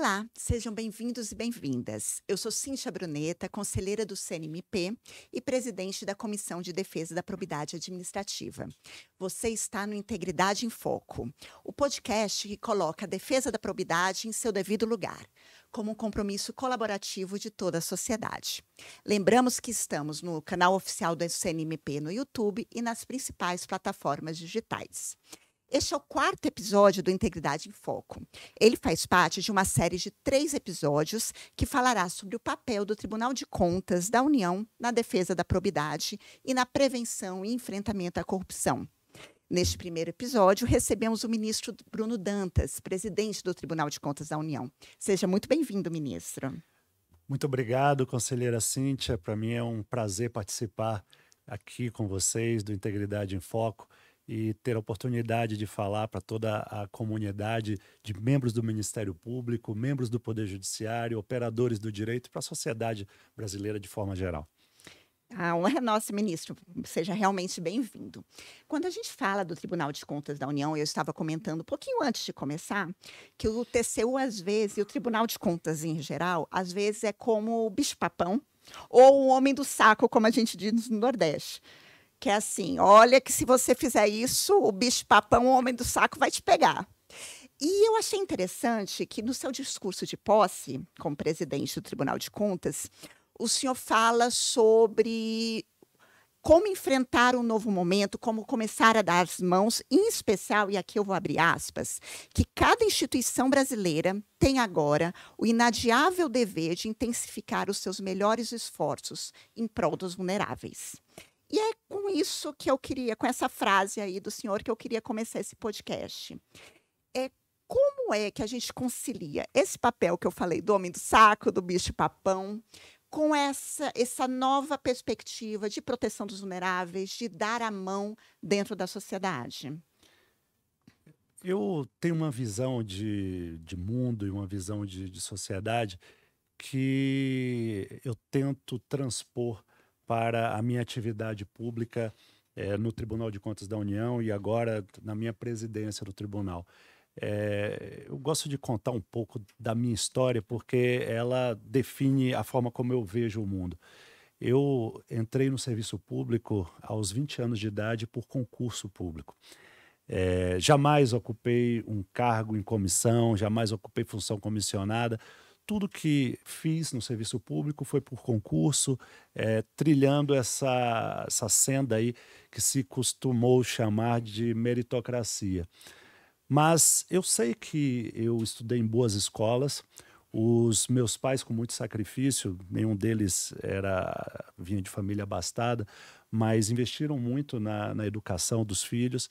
Olá, sejam bem-vindos e bem-vindas. Eu sou Cíntia Bruneta, conselheira do CNMP e presidente da Comissão de Defesa da Probidade Administrativa. Você está no Integridade em Foco, o podcast que coloca a defesa da probidade em seu devido lugar, como um compromisso colaborativo de toda a sociedade. Lembramos que estamos no canal oficial do CNMP no YouTube e nas principais plataformas digitais. Este é o quarto episódio do Integridade em Foco. Ele faz parte de uma série de três episódios que falará sobre o papel do Tribunal de Contas da União na defesa da probidade e na prevenção e enfrentamento à corrupção. Neste primeiro episódio, recebemos o ministro Bruno Dantas, presidente do Tribunal de Contas da União. Seja muito bem-vindo, ministro. Muito obrigado, conselheira Cíntia. Para mim é um prazer participar aqui com vocês do Integridade em Foco e ter a oportunidade de falar para toda a comunidade de membros do Ministério Público, membros do Poder Judiciário, operadores do direito, para a sociedade brasileira de forma geral. A ah, honra é nossa, ministro. Seja realmente bem-vindo. Quando a gente fala do Tribunal de Contas da União, eu estava comentando um pouquinho antes de começar, que o TCU, às vezes, e o Tribunal de Contas em geral, às vezes é como o bicho-papão ou o homem do saco, como a gente diz no Nordeste que é assim: olha, que se você fizer isso, o bicho-papão, o homem do saco, vai te pegar. E eu achei interessante que no seu discurso de posse, como presidente do Tribunal de Contas, o senhor fala sobre como enfrentar um novo momento, como começar a dar as mãos, em especial, e aqui eu vou abrir aspas, que cada instituição brasileira tem agora o inadiável dever de intensificar os seus melhores esforços em prol dos vulneráveis. E é com isso que eu queria, com essa frase aí do senhor, que eu queria começar esse podcast. É como é que a gente concilia esse papel que eu falei do homem do saco, do bicho papão, com essa, essa nova perspectiva de proteção dos vulneráveis, de dar a mão dentro da sociedade? Eu tenho uma visão de, de mundo e uma visão de, de sociedade que eu tento transpor para a minha atividade pública é, no Tribunal de Contas da União e agora na minha presidência do tribunal. É, eu gosto de contar um pouco da minha história porque ela define a forma como eu vejo o mundo. Eu entrei no serviço público aos 20 anos de idade por concurso público. É, jamais ocupei um cargo em comissão, jamais ocupei função comissionada tudo que fiz no serviço público foi por concurso, é, trilhando essa, essa senda aí que se costumou chamar de meritocracia. Mas eu sei que eu estudei em boas escolas, os meus pais com muito sacrifício, nenhum deles era vinha de família abastada, mas investiram muito na, na educação dos filhos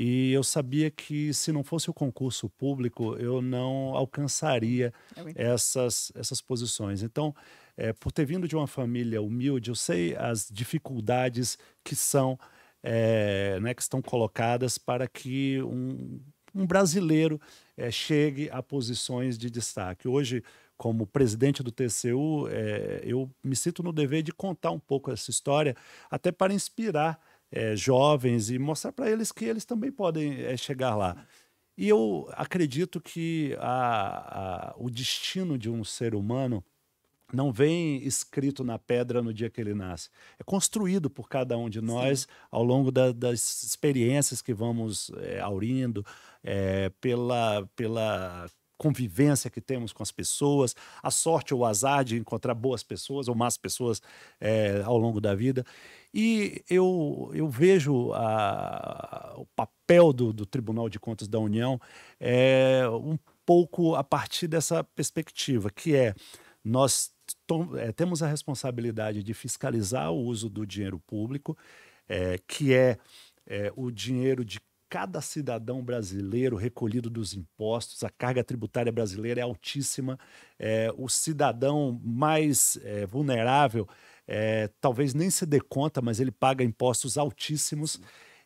e eu sabia que se não fosse o concurso público, eu não alcançaria é essas, essas posições. Então, é, por ter vindo de uma família humilde, eu sei as dificuldades que são, é, né, que estão colocadas para que um, um brasileiro é, chegue a posições de destaque. Hoje, como presidente do TCU, é, eu me sinto no dever de contar um pouco essa história, até para inspirar é, jovens e mostrar para eles que eles também podem é, chegar lá. E eu acredito que a, a, o destino de um ser humano não vem escrito na pedra no dia que ele nasce. É construído por cada um de nós Sim. ao longo da, das experiências que vamos é, aurindo, é, pela, pela convivência que temos com as pessoas, a sorte ou o azar de encontrar boas pessoas ou más pessoas é, ao longo da vida. E eu, eu vejo a, o papel do, do, Tribunal de Contas da União é, um pouco a partir dessa perspectiva, que é nós é, temos a responsabilidade de fiscalizar o uso do dinheiro público, é, que é, é o dinheiro de cada cidadão brasileiro recolhido dos impostos, a carga tributária brasileira é altíssima, é, o cidadão mais é, vulnerável é, talvez nem se dê conta, mas ele paga impostos altíssimos.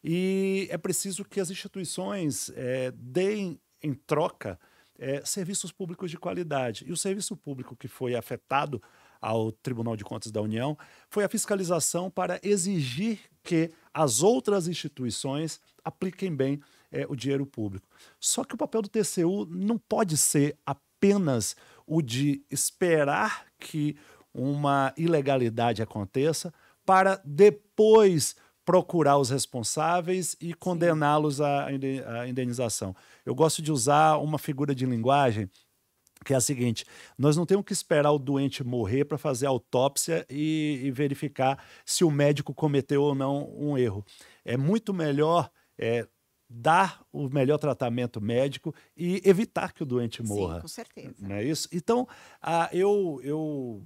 E é preciso que as instituições é, deem em troca é, serviços públicos de qualidade. E o serviço público que foi afetado ao Tribunal de Contas da União foi a fiscalização para exigir que as outras instituições apliquem bem é, o dinheiro público. Só que o papel do TCU não pode ser apenas o de esperar que uma ilegalidade aconteça para depois procurar os responsáveis e condená-los à indenização. Eu gosto de usar uma figura de linguagem que é a seguinte: nós não temos que esperar o doente morrer para fazer autópsia e, e, verificar se o médico cometeu ou não um erro. É muito melhor é, dar o melhor tratamento médico e evitar que o doente morra. Sim, com certeza. Não é isso? Então, a, eu, eu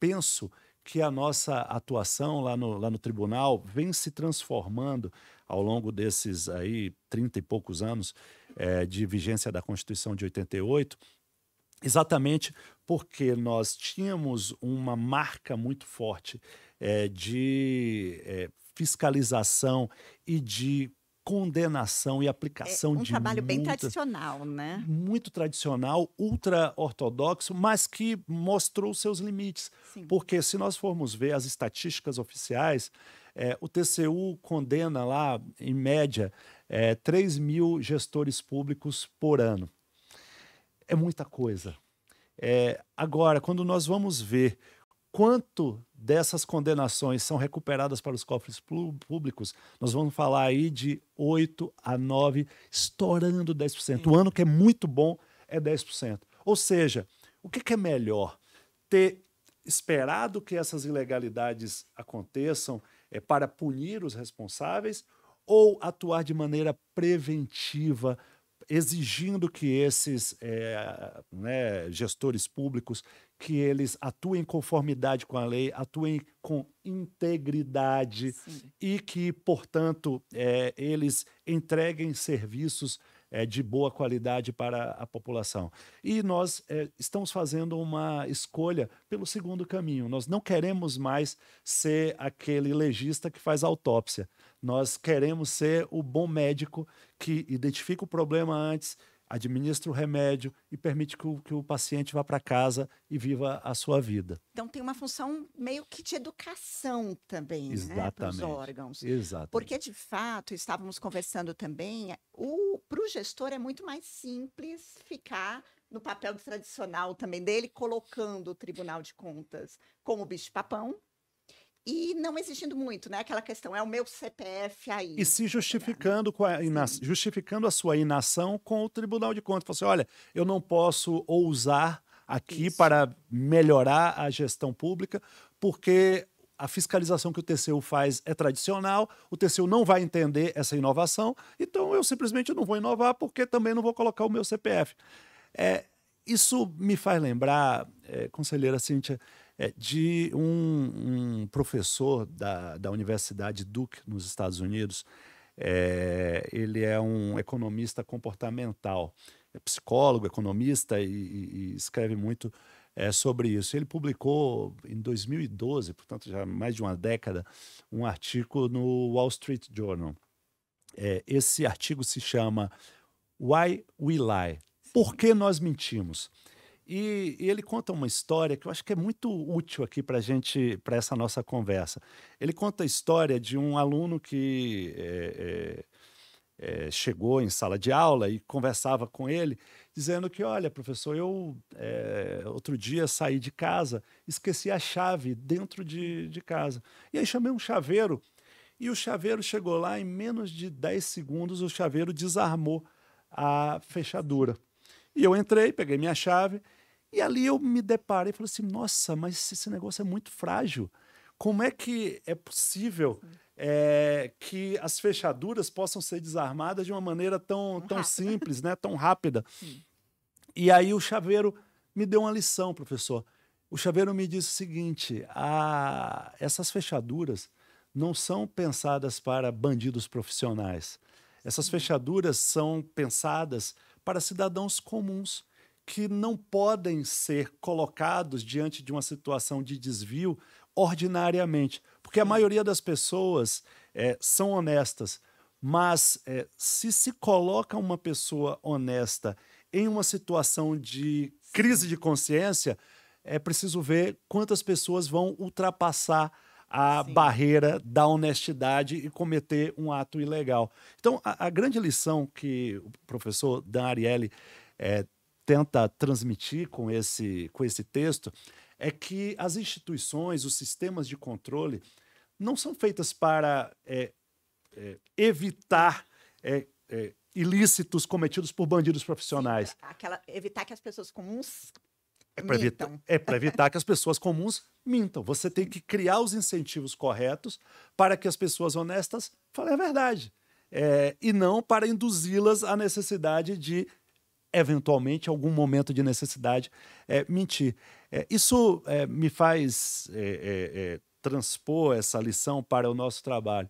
penso que a nossa atuação lá no, lá no tribunal vem se transformando ao longo desses aí 30 e poucos anos é, de vigência da Constituição de 88 exatamente porque nós tínhamos uma marca muito forte é, de é, fiscalização e de condenação e aplicação é um de um trabalho bem tradicional, né? Muito tradicional, ultra ortodoxo, mas que mostrou seus limites, Sim. porque se nós formos ver as estatísticas oficiais, é, o TCU condena lá em média é, 3 mil gestores públicos por ano é muita coisa. É, agora, quando nós vamos ver quanto dessas condenações são recuperadas para os cofres públicos, nós vamos falar aí de 8 a 9, estourando 10%. O ano que é muito bom é 10%. Ou seja, o que, que é melhor? Ter esperado que essas ilegalidades aconteçam é, para punir os responsáveis ou atuar de maneira preventiva exigindo que esses é, né, gestores públicos que eles atuem em conformidade com a lei, atuem com integridade Sim. e que, portanto, é, eles entreguem serviços é, de boa qualidade para a população. E nós estamos fazendo uma escolha pelo segundo caminho. Nós não queremos mais ser aquele legista que faz autópsia. Nós queremos ser o bom médico que identifica o problema antes, administra o remédio e permite que o, que o paciente vá para casa e viva a sua vida. Então tem uma função meio que de educação também né, Exatamente. né, para os órgãos. Exatamente. Porque, de fato, estávamos conversando também, para é, o gestor é muito mais simples ficar no papel tradicional também dele, colocando o Tribunal de Contas como bicho-papão, e não exigindo muito, né? Aquela questão, é o meu CPF aí. E se justificando, com a, justificando a sua inação com o Tribunal de Contas. Falou assim, olha, eu não posso ousar aqui Isso. para melhorar a gestão pública, porque a fiscalização que o TCU faz é tradicional, o TCU não vai entender essa inovação, então eu simplesmente não vou inovar porque também não vou colocar o meu CPF. É, isso me faz lembrar, é, conselheira Cíntia, é, de um, um, professor da, da Universidade Duke, nos Estados Unidos. É, ele é um economista comportamental, é psicólogo, economista e, e, escreve muito é, sobre isso. Ele publicou em 2012, portanto já mais de uma década, um artigo no Wall Street Journal. É, esse artigo se chama Why We Lie? Por que nós mentimos? E, ele conta uma história que eu acho que é muito útil aqui para gente, para essa nossa conversa. Ele conta a história de um aluno que é, é, é, chegou em sala de aula e conversava com ele, dizendo que, olha, professor, eu eh, outro dia saí de casa, esqueci a chave dentro de, de casa. E aí chamei um chaveiro e o chaveiro chegou lá, em menos de 10 segundos, o chaveiro desarmou a fechadura. E eu entrei, peguei minha chave e ali eu me deparei e falei assim: nossa, mas esse negócio é muito frágil. Como é que é possível é, que as fechaduras possam ser desarmadas de uma maneira tão, tão simples, né? tão rápida? Sim. E aí o chaveiro me deu uma lição, professor. O chaveiro me disse o seguinte: a, ah, essas fechaduras não são pensadas para bandidos profissionais. Essas fechaduras são pensadas para cidadãos comuns que não podem ser colocados diante de uma situação de desvio ordinariamente. Porque a maioria das pessoas é, são honestas, mas é, se se coloca uma pessoa honesta em uma situação de crise de consciência, é preciso ver quantas pessoas vão ultrapassar a Sim. barreira da honestidade e cometer um ato ilegal. Então, a, a grande lição que o professor Dan Ariely é, tenta transmitir com esse, com esse texto é que as instituições, os sistemas de controle, não são feitas para é, é, evitar é, é ilícitos cometidos por bandidos profissionais. Sim, aquela, evitar que as pessoas comuns é para evitar, é evitar que as pessoas comuns mintam. Você tem que criar os incentivos corretos para que as pessoas honestas falem a verdade. É, e não para induzi-las à necessidade de eventualmente, algum momento de necessidade, é, mentir. É, isso é, me faz é, é, é, transpor essa lição para o nosso trabalho.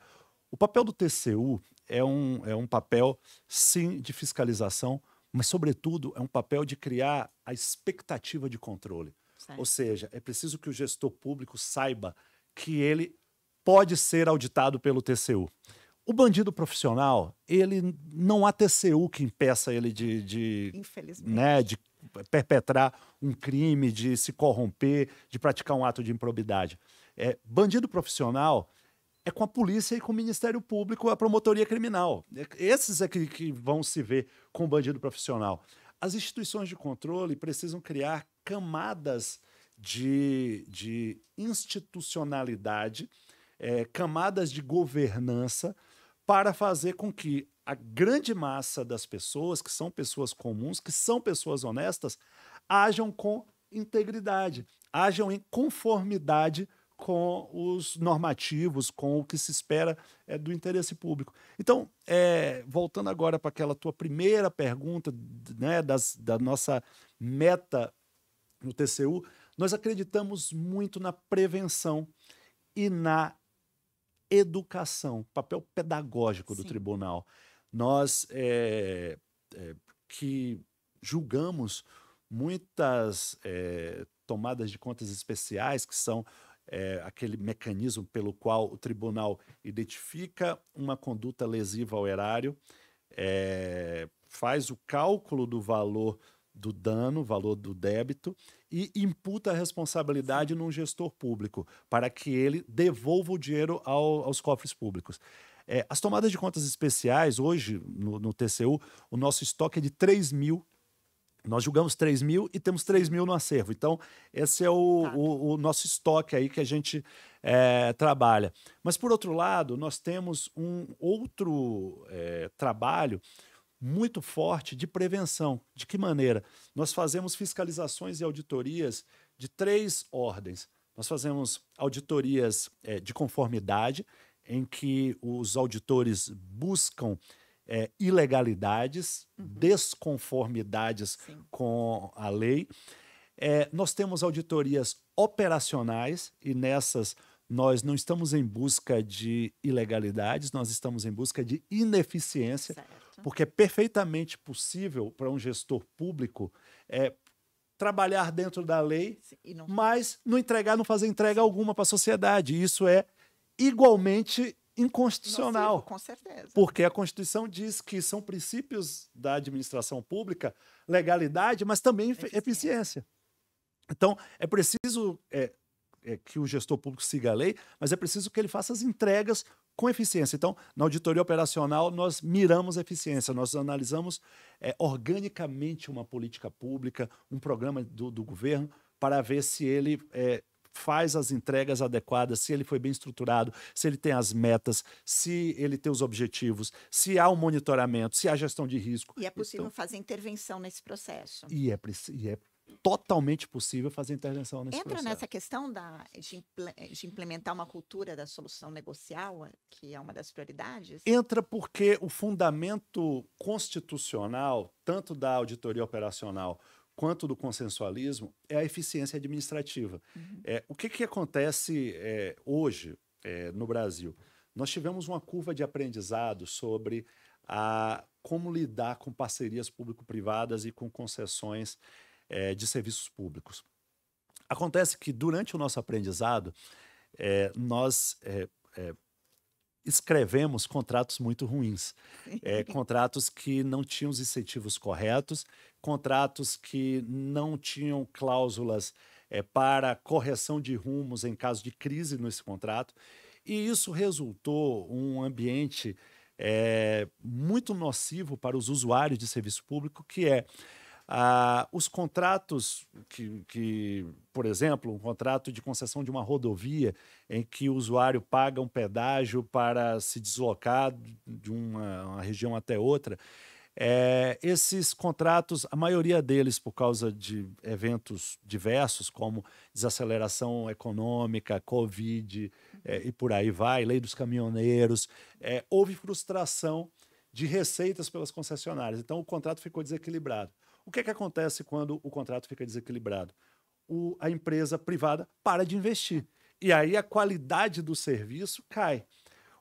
O papel do TCU é um, é um papel, sim, de fiscalização, mas, sobretudo, é um papel de criar a expectativa de controle. Certo. Ou seja, é preciso que o gestor público saiba que ele pode ser auditado pelo TCU. O bandido profissional, ele não há TCU que impeça ele de, de Infelizmente. Né, de perpetrar um crime, de se corromper, de praticar um ato de improbidade. É, bandido profissional é com a polícia e com o Ministério Público, a promotoria criminal. Esses é que, que vão se ver com o bandido profissional. As instituições de controle precisam criar camadas de, de institucionalidade, é, camadas de governança para fazer com que a grande massa das pessoas, que são pessoas comuns, que são pessoas honestas, hajam com integridade, hajam em conformidade com os normativos, com o que se espera é, do interesse público. Então, é, voltando agora para aquela tua primeira pergunta, né, das, da nossa meta no TCU, nós acreditamos muito na prevenção e na educação, papel pedagógico do tribunal. Nós é, é, que julgamos muitas é, tomadas de contas especiais, que são aquele mecanismo pelo qual o tribunal identifica uma conduta lesiva ao erário, faz o cálculo do valor do dano, valor do débito, e imputa a responsabilidade num gestor público, para que ele devolva o dinheiro ao, aos cofres públicos. É, as tomadas de contas especiais, hoje, no, no TCU, o nosso estoque é de 3 mil nós julgamos 3 mil e temos 3 mil no acervo. Então, esse é o, tá. o, o nosso estoque aí que a gente é, trabalha. Mas, por outro lado, nós temos um outro é, trabalho muito forte de prevenção. De que maneira? Nós fazemos fiscalizações e auditorias de três ordens. Nós fazemos auditorias é, de conformidade, em que os auditores buscam é, ilegalidades, uhum. desconformidades Sim. com a lei. É, nós temos auditorias operacionais, e nessas nós não estamos em busca de ilegalidades, nós estamos em busca de ineficiência. Certo. Uhum. Porque é perfeitamente possível para um gestor público é, trabalhar dentro da lei, não... mas não entregar, não fazer entrega alguma para a sociedade. Isso é igualmente inconstitucional. Nocivo, com certeza. Porque a Constituição diz que são princípios da administração pública legalidade, mas também eficiência. eficiência. Então, é preciso é, é, que o gestor público siga a lei, mas é preciso que ele faça as entregas com eficiência. Então, na auditoria operacional, nós miramos eficiência, nós analisamos é, organicamente uma política pública, um programa do, do governo, para ver se ele é, faz as entregas adequadas, se ele foi bem estruturado, se ele tem as metas, se ele tem os objetivos, se há um monitoramento, se há gestão de risco. E é possível então, fazer intervenção nesse processo. E é, e é totalmente possível fazer intervenção nesse Entra processo. nessa questão da, de, de, implementar uma cultura da solução negocial, eh, que é uma das prioridades? Entra porque o fundamento constitucional, tanto da auditoria operacional quanto do consensualismo, é a eficiência administrativa. Uhum. É, o que, que acontece é, hoje é, no Brasil? Nós tivemos uma curva de aprendizado sobre a, como lidar com parcerias público-privadas e com concessões é, de serviços públicos. Acontece que durante o nosso aprendizado, é, nós é, é, escrevemos contratos muito ruins, é, contratos que não tinham os incentivos corretos, contratos que não tinham cláusulas para correção de rumos em caso de crise nesse contrato. E isso resultou um ambiente é, muito nocivo para os usuários de serviço público, que é ah, os contratos que, que, por exemplo, um contrato de concessão de uma rodovia em que o usuário paga um pedágio para se deslocar de uma, uma região até outra, é, esses contratos, a maioria deles, por causa de eventos diversos, como desaceleração econômica, Covid é, e por aí vai, lei dos caminhoneiros, é, houve frustração de receitas pelas concessionárias. Então, o contrato ficou desequilibrado. O que, é que acontece quando o contrato fica desequilibrado? O, a empresa privada para de investir. E aí a qualidade do serviço cai.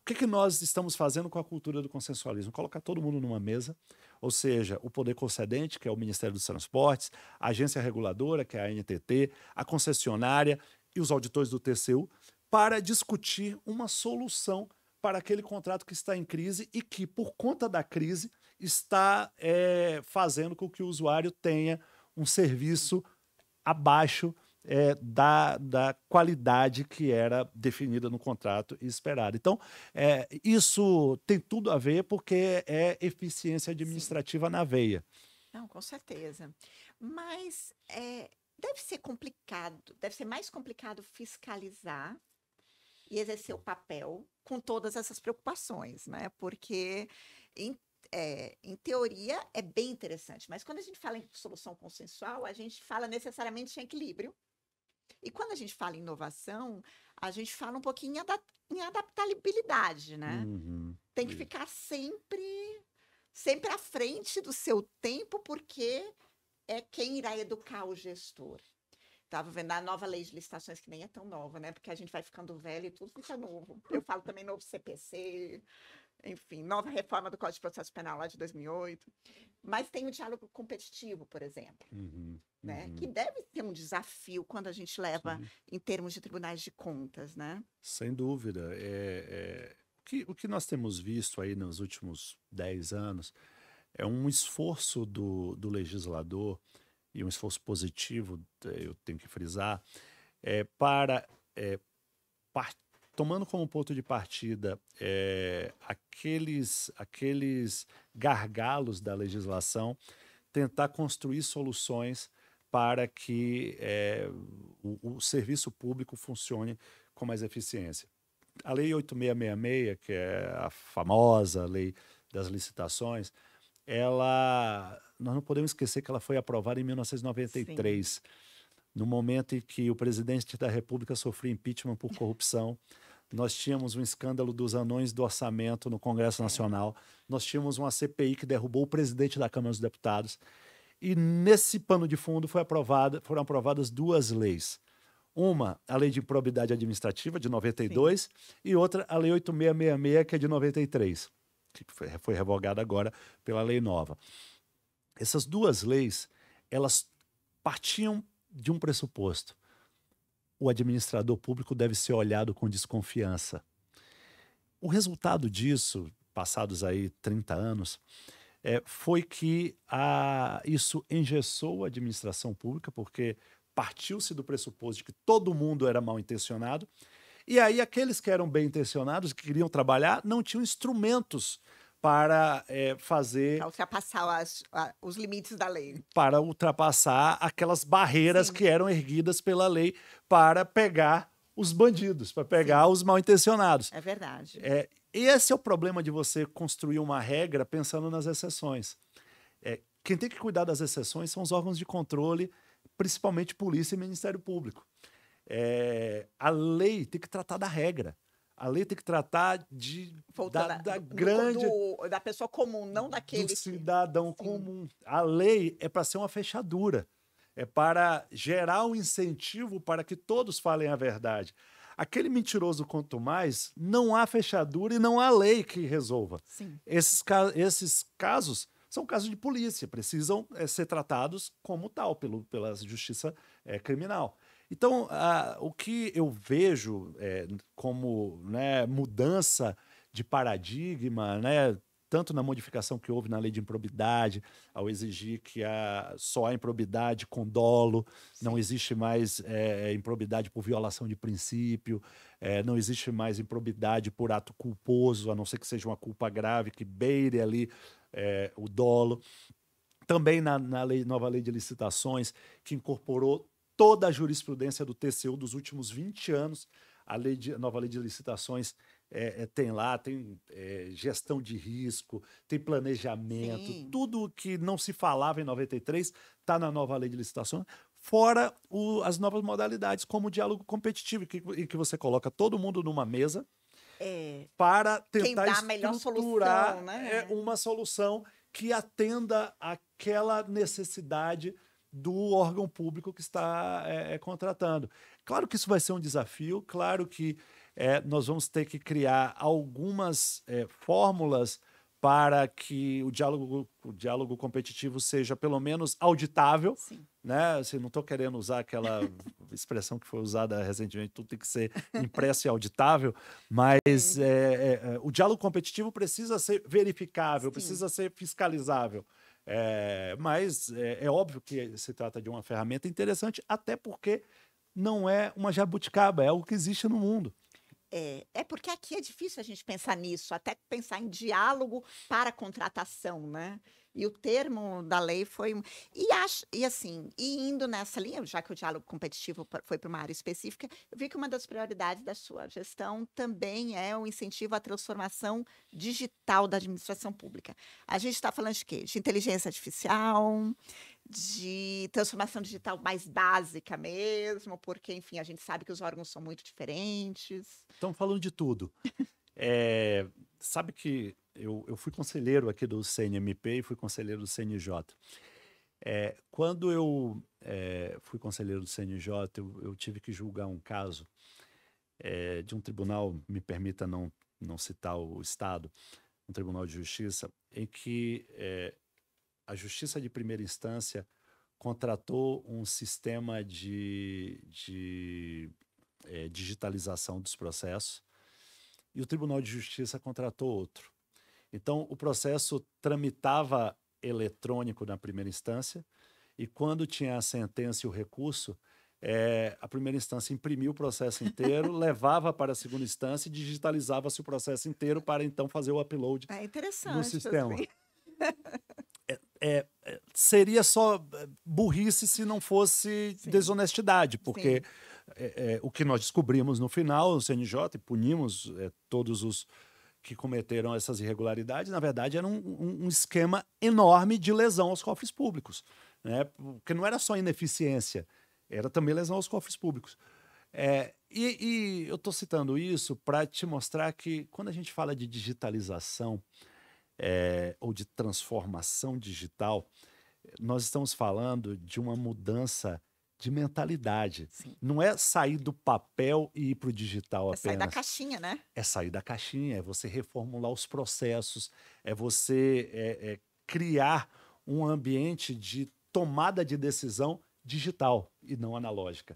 O que, é que nós estamos fazendo com a cultura do consensualismo? Colocar todo mundo numa mesa, ou seja, o poder concedente, que é o Ministério dos Transportes, a agência reguladora, que é a NTT, a concessionária e os auditores do TCU, para discutir uma solução para aquele contrato que está em crise e que, por conta da crise, está é, fazendo com que o usuário tenha um serviço abaixo é, da, da qualidade que era definida no contrato e esperada. Então, é, isso tem tudo a ver porque é eficiência administrativa Sim. na veia. Não, com certeza. Mas é, deve ser complicado, deve ser mais complicado fiscalizar e exercer o papel com todas essas preocupações, né? Porque em é, em teoria, é bem interessante, mas quando a gente fala em solução consensual, a gente fala necessariamente em equilíbrio. E quando a gente fala em inovação, a gente fala um pouquinho em, adap em adaptabilidade, né? Uhum. Tem que ficar sempre, sempre à frente do seu tempo, porque é quem irá educar o gestor. Estava vendo a nova lei de licitações, que nem é tão nova, né? Porque a gente vai ficando velho e tudo fica novo. Eu falo também novo CPC, enfim, nova reforma do Código de Processo Penal lá de 2008. Mas tem o diálogo competitivo, por exemplo, uhum, né? Uhum. que deve ser um desafio quando a gente leva Sim. em termos de tribunais de contas. Né? Sem dúvida. É, é... O, que, o que nós temos visto aí nos últimos 10 anos é um esforço do, do legislador e um esforço positivo, eu tenho que frisar, é, para é, partir tomando como ponto de partida é, aqueles, aqueles gargalos da legislação, tentar construir soluções para que é, o, o, serviço público funcione com mais eficiência. A Lei 8666, que é a famosa lei das licitações, ela nós não podemos esquecer que ela foi aprovada em 1993, Sim. no momento em que o presidente da República sofreu impeachment por corrupção nós tínhamos um escândalo dos anões do orçamento no Congresso é. Nacional, nós tínhamos uma CPI que derrubou o presidente da Câmara dos Deputados. E nesse pano de fundo aprovada, foram aprovadas duas leis. Uma, a Lei de Improbidade Administrativa, de 92, Sim. e outra, a Lei 8666, que é de 93, que foi revogada agora pela lei nova. Essas duas leis, elas partiam de um pressuposto o administrador público deve ser olhado com desconfiança. O resultado disso, passados aí 30 anos, é, foi que a, isso engessou a administração pública, porque partiu-se do pressuposto de que todo mundo era mal intencionado, e aí aqueles que eram bem intencionados, que queriam trabalhar, não tinham instrumentos para é, fazer. Para ultrapassar as, a, os limites da lei. Para ultrapassar aquelas barreiras Sim. que eram erguidas pela lei para pegar os bandidos, para pegar Sim. os mal intencionados. É verdade. É, esse é o problema de você construir uma regra pensando nas exceções. É, quem tem que cuidar das exceções são os órgãos de controle, principalmente polícia e Ministério Público. É, a lei tem que tratar da regra. A lei tem que tratar de, da, da, da, grande. Do, da pessoa comum, não daquele. Do cidadão que... comum. A lei é para ser uma fechadura. É para gerar um incentivo para que todos falem a verdade. Aquele mentiroso, quanto mais, não há fechadura e não há lei que resolva. Sim. Esses, esses casos são casos de polícia, precisam é, ser tratados como tal, pelo, pela justiça é, criminal. Então, a, o que eu vejo é, como né, mudança de paradigma, né, tanto na modificação que houve na lei de improbidade, ao exigir que a, só há improbidade com dolo, Sim. não existe mais é, improbidade por violação de princípio, é, não existe mais improbidade por ato culposo, a não ser que seja uma culpa grave que beire ali é, o dolo também na, na lei, nova lei de licitações, que incorporou toda a jurisprudência do TCU dos últimos 20 anos. A, lei de, a nova lei de licitações é, é, tem lá, tem é, gestão de risco, tem planejamento, Sim. tudo que não se falava em 93 está na nova lei de licitações, fora o, as novas modalidades, como o diálogo competitivo, que, em que você coloca todo mundo numa mesa é. para tentar estruturar solução, né? É, uma solução que atenda aquela necessidade do órgão público que está é, contratando. Claro que isso vai ser um desafio, claro que é, nós vamos ter que criar algumas é, fórmulas para que o diálogo, o diálogo competitivo seja pelo menos auditável. Sim. Né? Assim, não estou querendo usar aquela expressão que foi usada recentemente, tudo tem que ser impresso e auditável, mas é, é, o diálogo competitivo precisa ser verificável, Sim. precisa ser fiscalizável. É, mas é, é óbvio que se trata de uma ferramenta interessante, até porque não é uma jabuticaba, é algo que existe no mundo. É, é, porque aqui é difícil a gente pensar nisso, até pensar em diálogo para contratação, né? E o termo da lei foi. E, acho, e assim, e indo nessa linha, já que o diálogo competitivo foi para uma área específica, eu vi que uma das prioridades da sua gestão também é o incentivo à transformação digital da administração pública. A gente está falando de quê? De inteligência artificial, de transformação digital mais básica mesmo, porque, enfim, a gente sabe que os órgãos são muito diferentes. Estão falando de tudo. é, sabe que eu, eu fui conselheiro aqui do CNMP e fui conselheiro do CNJ. É, quando eu é, fui conselheiro do CNJ, eu, eu, tive que julgar um caso é, de um tribunal, me permita não, não citar o Estado, um tribunal de justiça, em que é, a justiça de primeira instância contratou um sistema de, de é, digitalização dos processos e o Tribunal de Justiça contratou outro. Então, o processo tramitava eletrônico na primeira instância, e quando tinha a sentença e o recurso, é, a primeira instância imprimia o processo inteiro, levava para a segunda instância e digitalizava-se o processo inteiro para então fazer o upload ah, assim. é sistema. É, é, seria só é, burrice se não fosse Sim. desonestidade, porque é, é, o que nós descobrimos no final, o CNJ, e punimos todos os, que cometeram essas irregularidades, na verdade, era um, um, esquema enorme de lesão aos cofres públicos. Né? Porque não era só ineficiência, era também lesão aos cofres públicos. É, e, e, eu estou citando isso para te mostrar que quando a gente fala de digitalização é, ou de transformação digital, nós estamos falando de uma mudança de mentalidade. Sim. Não é sair do papel e ir para o digital apenas. É sair da caixinha, né? É sair da caixinha, é você reformular os processos, é você é, é criar um ambiente de tomada de decisão digital e não analógica.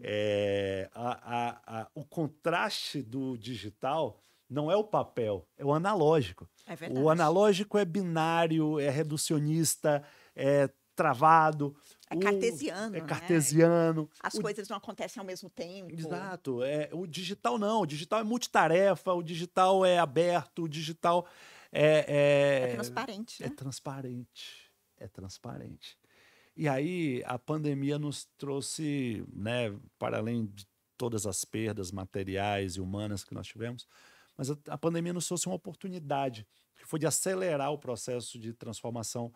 É, a, a, a, o contraste do digital não é o papel, é o analógico. É verdade. O analógico é binário, é reducionista, é travado. É cartesiano. é né? cartesiano. Né? As o, coisas não acontecem ao mesmo tempo. Exato. É, o digital não. O digital é multitarefa, o digital é aberto, o digital é. É, é transparente. É, né? é transparente. É transparente. E aí a pandemia nos trouxe, né, para além de todas as perdas materiais e humanas que nós tivemos, mas a, a pandemia nos trouxe uma oportunidade, que foi de acelerar o processo de transformação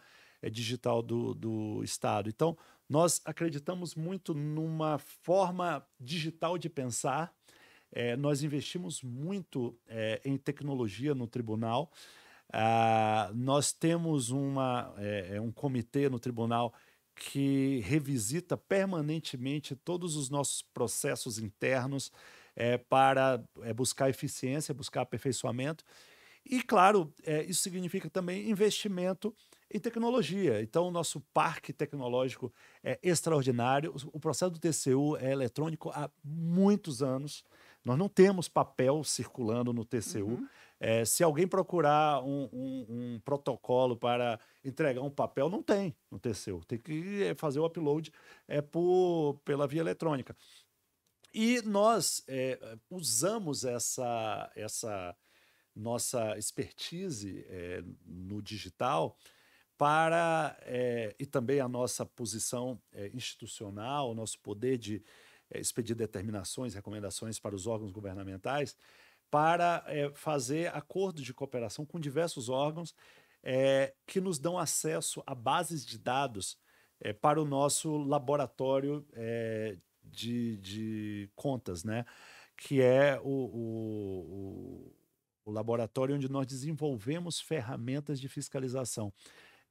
é digital do, do Estado. Então, nós acreditamos muito numa forma digital de pensar. É, nós investimos muito é, em tecnologia no tribunal. Ah, nós temos uma, é, é um comitê no tribunal que revisita permanentemente todos os nossos processos internos é, para buscar eficiência, buscar aperfeiçoamento. E, claro, isso significa também investimento em tecnologia. Então, o nosso parque tecnológico é extraordinário. O processo do TCU é eletrônico há muitos anos. Nós não temos papel circulando no TCU. Uhum. É, se alguém procurar um, um, um, protocolo para entregar um papel, não tem no TCU. Tem que é, fazer o upload é, por, pela via eletrônica. E nós é, usamos essa, essa nossa expertise é, no digital para é, e também a nossa posição é, institucional, o nosso poder de é, expedir determinações, recomendações para os órgãos governamentais, para fazer acordos de cooperação com diversos órgãos que nos dão acesso a bases de dados para o nosso laboratório de, de, contas, né? que é o, o, o, o laboratório onde nós desenvolvemos ferramentas de fiscalização.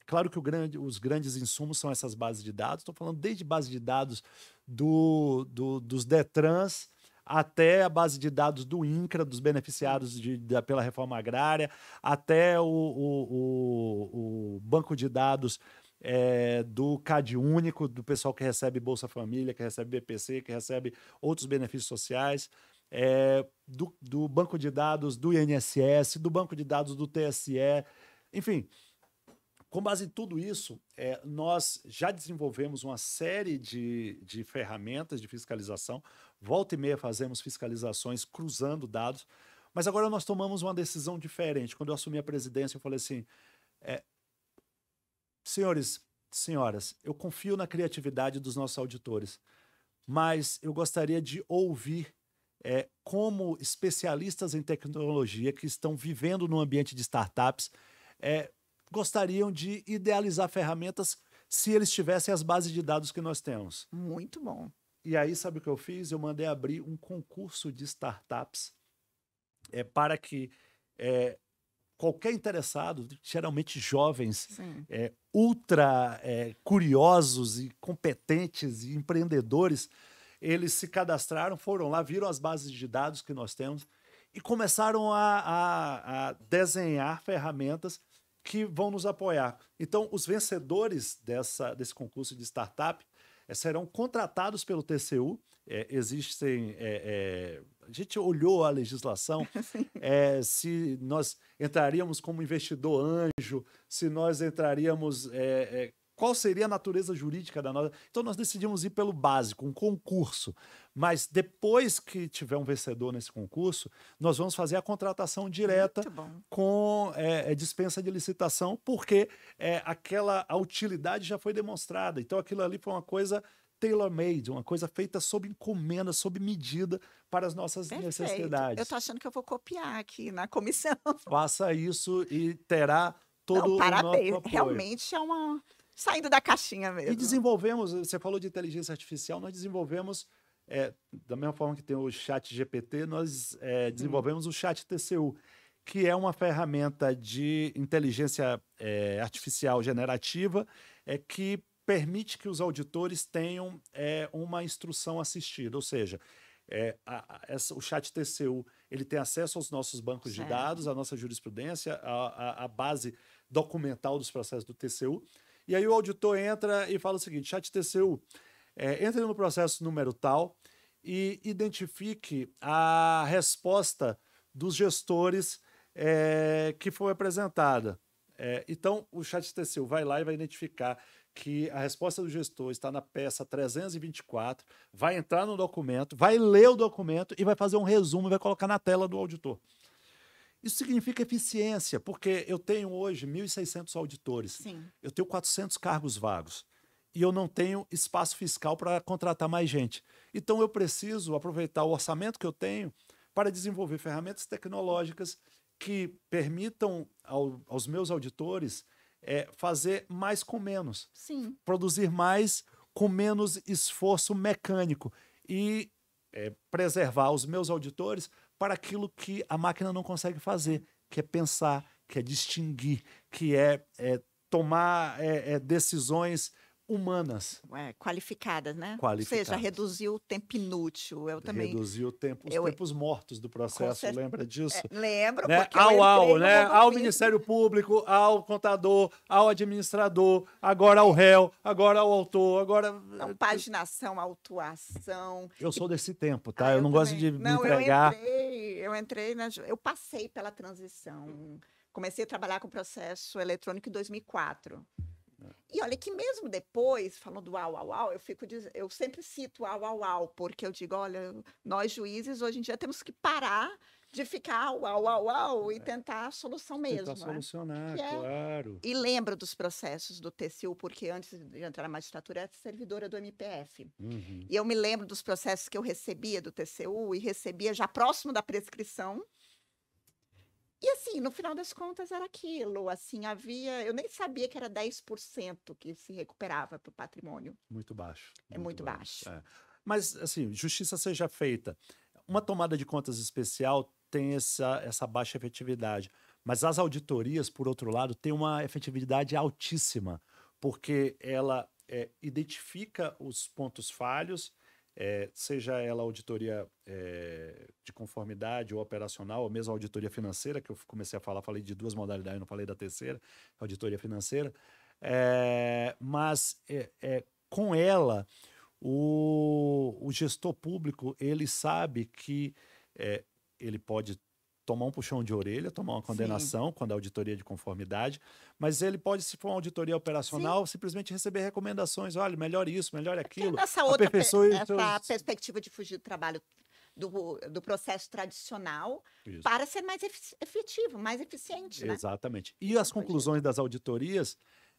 Claro que grande, os grandes insumos são essas bases de dados. Estou falando desde base de dados do, do, dos Detrans até a base de dados do INCRA, dos beneficiários de, da, pela reforma agrária, até o, o, o, o banco de dados é, do CAD único, do pessoal que recebe Bolsa Família, que recebe BPC, que recebe outros benefícios sociais. É, do, do banco de dados do INSS, do banco de dados do TSE, enfim, com base em tudo isso, é, nós já desenvolvemos uma série de, de ferramentas de fiscalização. Volta e meia fazemos fiscalizações cruzando dados, mas agora nós tomamos uma decisão diferente. Quando eu assumi a presidência, eu falei assim: é, senhores, senhoras, eu confio na criatividade dos nossos auditores, mas eu gostaria de ouvir é, como especialistas em tecnologia que estão vivendo no ambiente de startups. É, gostariam de idealizar ferramentas se eles tivessem as bases de dados que nós temos. Muito bom. E aí, sabe o que eu fiz? Eu mandei abrir um concurso de startups é, para que é, qualquer interessado, geralmente jovens, é, ultra é, curiosos e competentes e empreendedores, eles se cadastraram, foram lá, viram as bases de dados que nós temos e começaram a, a, a desenhar ferramentas que vão nos apoiar. Então, os vencedores dessa, desse concurso de startup é, serão contratados pelo TCU. É, eh, existem. É, a gente olhou a legislação, se nós entraríamos como investidor anjo, se nós entraríamos qual seria a natureza jurídica da nossa. Então nós decidimos ir pelo básico, um concurso. Mas depois que tiver um vencedor nesse concurso, nós vamos fazer a contratação direta com é, é, dispensa de licitação, porque é, aquela a utilidade já foi demonstrada. Então aquilo ali foi uma coisa tailor-made, uma coisa feita sob encomenda, sob medida para as nossas Perfeito. necessidades. Eu estou achando que eu vou copiar aqui na comissão. Faça isso e terá todo Não, parabéns. o nosso apoio. Realmente é uma saindo da caixinha mesmo. E desenvolvemos, você falou de inteligência artificial, nós desenvolvemos, é, da mesma forma que tem o chat GPT, nós é, uhum. desenvolvemos hum. o chat TCU, que é uma ferramenta de inteligência é, artificial generativa é, que permite que os auditores tenham é, uma instrução assistida, ou seja, é, a, a, essa, o chat TCU ele tem acesso aos nossos bancos certo. de dados, à nossa jurisprudência, à, base documental dos processos do TCU, e aí o auditor entra e fala o seguinte: chat TCU, é, eh, entre no processo número tal e identifique a resposta dos gestores é, que foi apresentada. É, então, o chat TCU vai lá e vai identificar que a resposta do gestor está na peça 324, vai entrar no documento, vai ler o documento e vai fazer um resumo e vai colocar na tela do auditor. Isso significa eficiência, porque eu tenho hoje 1.600 auditores, Sim. eu tenho 400 cargos vagos e eu não tenho espaço fiscal para contratar mais gente. Então eu preciso aproveitar o orçamento que eu tenho para desenvolver ferramentas tecnológicas que permitam ao, aos meus auditores é, fazer mais com menos, Sim. produzir mais com menos esforço mecânico e é, preservar os meus auditores para aquilo que a máquina não consegue fazer, que é pensar, que é distinguir, que é, é tomar é, é, decisões humanas. É, qualificadas, né? Qualificadas. Ou seja, reduziu o tempo inútil. Eu também. Reduziu o tempo, os eu... tempos mortos do processo, certeza... lembra é, disso? É, lembro, né? porque né? ao, ao, né? Ao Ministério Público, ao contador, ao administrador, agora ao réu, agora ao autor, agora. Eh, paginação, autuação. Eu sou desse tempo, tá? Ah, eu, eu, não também. gosto de não, me entregar. Eu entrei, eu entrei na. Eu passei pela transição. Comecei a trabalhar com processo eletrônico em 2004. E olha que mesmo depois, falando au, uau, uau, eu fico diz... eu sempre cito uau, uau, uau, porque eu digo, olha, nós juízes hoje em dia temos que parar de ficar uau, uau, uau e é. tentar a solução mesmo. Tentar né? solucionar, é... claro. E lembro dos processos do TCU, porque antes de entrar na magistratura, era servidora do MPF. Uhum. E eu me lembro dos processos que eu recebia do TCU e recebia já próximo da prescrição, e assim, no final das contas era aquilo, assim, havia, eu nem sabia que era 10% que se recuperava para o patrimônio. Muito baixo. É muito, muito baixo. baixo. É. Mas, assim, justiça seja feita. Uma tomada de contas especial tem essa, essa baixa efetividade, mas as auditorias, por outro lado, têm uma efetividade altíssima, porque ela é, identifica os pontos falhos, é, seja ela auditoria é, de conformidade ou operacional, ou mesmo auditoria financeira, que eu comecei a falar, falei de duas modalidades, não falei da terceira, auditoria financeira, é, mas é, é, com ela o, o, gestor público ele sabe que é, ele pode tomar um puxão de orelha, tomar uma condenação Sim. quando a auditoria é de conformidade, mas ele pode, se for uma auditoria operacional, Sim. simplesmente receber recomendações, olha, melhor isso, melhor é aquilo. Essa outra per essa seus... perspectiva de fugir do trabalho do, do processo tradicional isso. para ser mais efetivo, mais eficiente. Né? Exatamente. Né? E as conclusões das auditorias,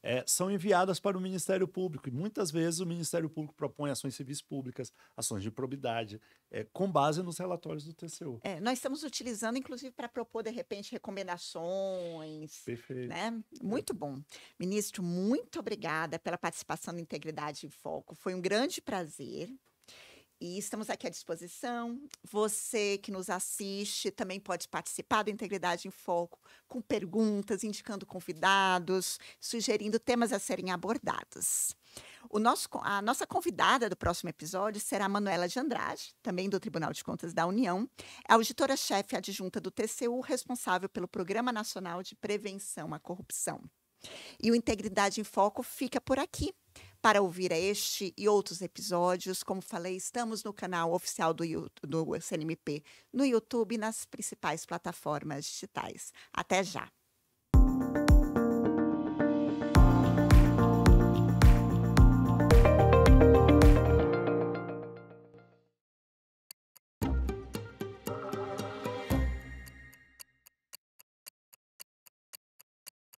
é, são enviadas para o Ministério Público. E muitas vezes o Ministério Público propõe ações civis públicas, ações de probidade, é, com base nos relatórios do TCU. É, nós estamos utilizando, inclusive, para propor, de repente, recomendações. Perfeito. Né? Muito bom. Ministro, muito obrigada pela participação no Integridade em Foco. Foi um grande prazer. E estamos aqui à disposição. Você que nos assiste também pode participar do Integridade em Foco com perguntas, indicando convidados, sugerindo temas a serem abordados. O nosso, a nossa convidada do próximo episódio será Manuela de Andrade, também do Tribunal de Contas da União, auditora-chefe adjunta do TCU, responsável pelo Programa Nacional de Prevenção à Corrupção. E o Integridade em Foco fica por aqui. Para ouvir este e outros episódios, como falei, estamos no canal oficial do, do CNMP, no YouTube e nas principais plataformas digitais. Até já!